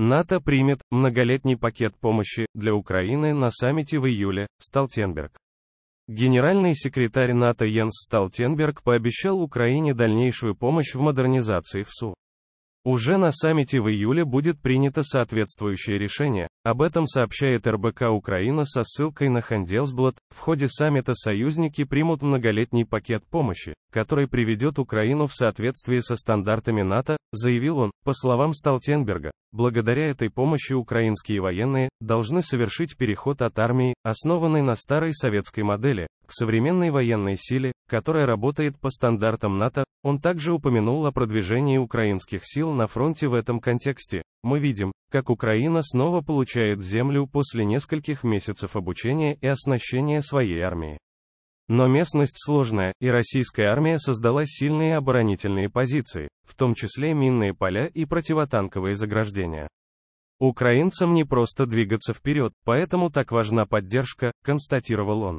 НАТО примет многолетний пакет помощи для Украины на саммите в июле, Столтенберг. Генеральный секретарь НАТО Йенс Столтенберг пообещал Украине дальнейшую помощь в модернизации ВСУ. Уже на саммите в июле будет принято соответствующее решение, об этом сообщает РБК Украина со ссылкой на Хандelsблат. В ходе саммита союзники примут многолетний пакет помощи, который приведет Украину в соответствии со стандартами НАТО, заявил он, по словам Столтенберга. Благодаря этой помощи украинские военные должны совершить переход от армии, основанной на старой советской модели, к современной военной силе, которая работает по стандартам НАТО, он также упомянул о продвижении украинских сил на фронте в этом контексте. Мы видим, как Украина снова получает землю после нескольких месяцев обучения и оснащения своей армии. Но местность сложная, и российская армия создала сильные оборонительные позиции, в том числе минные поля и противотанковые заграждения. Украинцам не просто двигаться вперед, поэтому так важна поддержка, констатировал он.